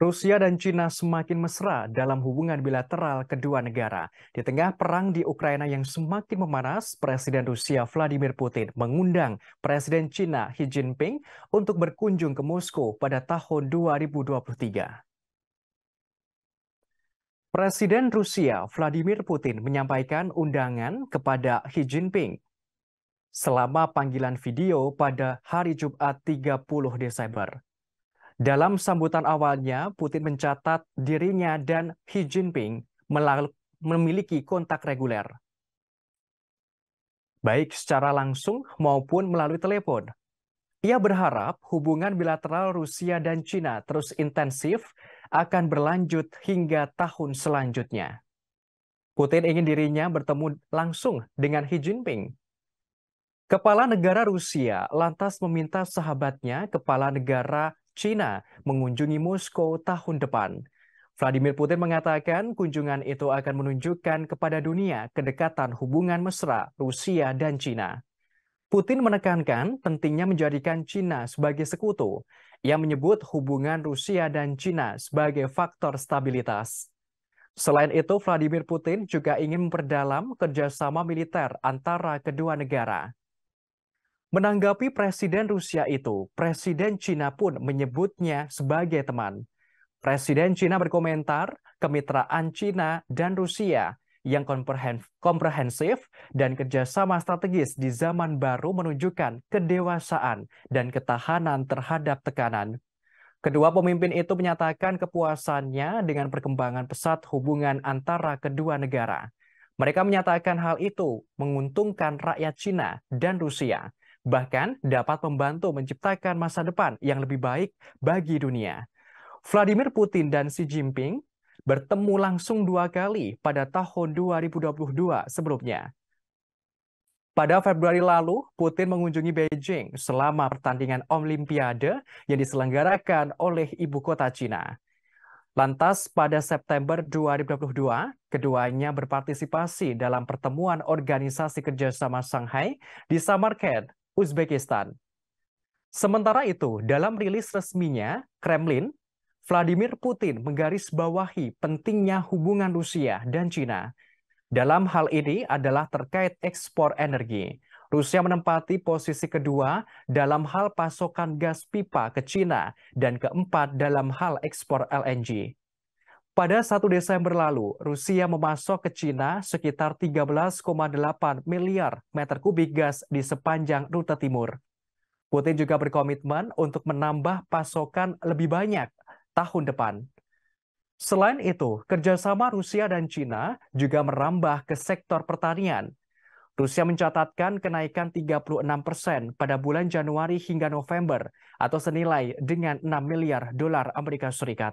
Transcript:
Rusia dan Cina semakin mesra dalam hubungan bilateral kedua negara. Di tengah perang di Ukraina yang semakin memanas, Presiden Rusia Vladimir Putin mengundang Presiden Cina Xi Jinping untuk berkunjung ke Moskow pada tahun 2023. Presiden Rusia Vladimir Putin menyampaikan undangan kepada Xi Jinping selama panggilan video pada hari Jumat 30 Desember. Dalam sambutan awalnya, Putin mencatat dirinya dan Xi Jinping memiliki kontak reguler, baik secara langsung maupun melalui telepon. Ia berharap hubungan bilateral Rusia dan Cina terus intensif akan berlanjut hingga tahun selanjutnya. Putin ingin dirinya bertemu langsung dengan Xi Jinping. Kepala negara Rusia lantas meminta sahabatnya, kepala negara China mengunjungi Moskow tahun depan. Vladimir Putin mengatakan kunjungan itu akan menunjukkan kepada dunia kedekatan hubungan mesra Rusia dan China. Putin menekankan pentingnya menjadikan China sebagai sekutu. yang menyebut hubungan Rusia dan China sebagai faktor stabilitas. Selain itu, Vladimir Putin juga ingin memperdalam kerjasama militer antara kedua negara. Menanggapi Presiden Rusia itu, Presiden Cina pun menyebutnya sebagai teman. Presiden Cina berkomentar kemitraan Cina dan Rusia yang komprehensif dan kerjasama strategis di zaman baru menunjukkan kedewasaan dan ketahanan terhadap tekanan. Kedua pemimpin itu menyatakan kepuasannya dengan perkembangan pesat hubungan antara kedua negara. Mereka menyatakan hal itu menguntungkan rakyat Cina dan Rusia bahkan dapat membantu menciptakan masa depan yang lebih baik bagi dunia. Vladimir Putin dan Xi Jinping bertemu langsung dua kali pada tahun 2022 sebelumnya. Pada Februari lalu, Putin mengunjungi Beijing selama pertandingan Olimpiade yang diselenggarakan oleh ibu kota Cina. Lantas pada September 2022, keduanya berpartisipasi dalam pertemuan Organisasi Kerjasama Shanghai di Samarkand, Uzbekistan. Sementara itu, dalam rilis resminya, Kremlin, Vladimir Putin menggarisbawahi pentingnya hubungan Rusia dan China. Dalam hal ini adalah terkait ekspor energi. Rusia menempati posisi kedua dalam hal pasokan gas pipa ke China dan keempat dalam hal ekspor LNG. Pada 1 Desember lalu, Rusia memasok ke Cina sekitar 13,8 miliar meter kubik gas di sepanjang rute timur. Putin juga berkomitmen untuk menambah pasokan lebih banyak tahun depan. Selain itu, kerjasama Rusia dan Cina juga merambah ke sektor pertanian. Rusia mencatatkan kenaikan 36 persen pada bulan Januari hingga November atau senilai dengan 6 miliar dolar Amerika Serikat.